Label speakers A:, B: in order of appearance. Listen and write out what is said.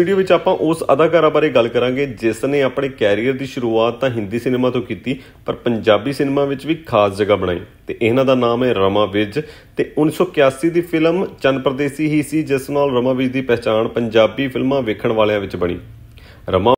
A: video ਵਿੱਚ ਆਪਾਂ ਉਸ ਅਦਾਕਾਰਾ ਬਾਰੇ ਗੱਲ ਕਰਾਂਗੇ ਜਿਸ ਨੇ ਆਪਣੇ ਕੈਰੀਅਰ ਦੀ ਸ਼ੁਰੂਆਤ ਤਾਂ ਹਿੰਦੀ ਸਿਨੇਮਾ ਤੋਂ ਕੀਤੀ ਪਰ ਪੰਜਾਬੀ ਸਿਨੇਮਾ ਵਿੱਚ ਵੀ ਖਾਸ ਜਗ੍ਹਾ ਬਣਾਈ ਤੇ ਇਹਨਾਂ ਦਾ ਨਾਮ ਹੈ ਰਮਾ ਵਿਜ ਤੇ 1981 ਦੀ ਫਿਲਮ ਚੰਨ ਪਰਦੇਸੀ ਹੀ ਸੀ ਜਿਸ ਨਾਲ ਰਮਾ ਵਿਜ ਦੀ ਪਛਾਣ ਪੰਜਾਬੀ ਫਿਲਮਾਂ ਵੇਖਣ ਵਾਲਿਆਂ ਵਿੱਚ ਬਣੀ ਰਮਾ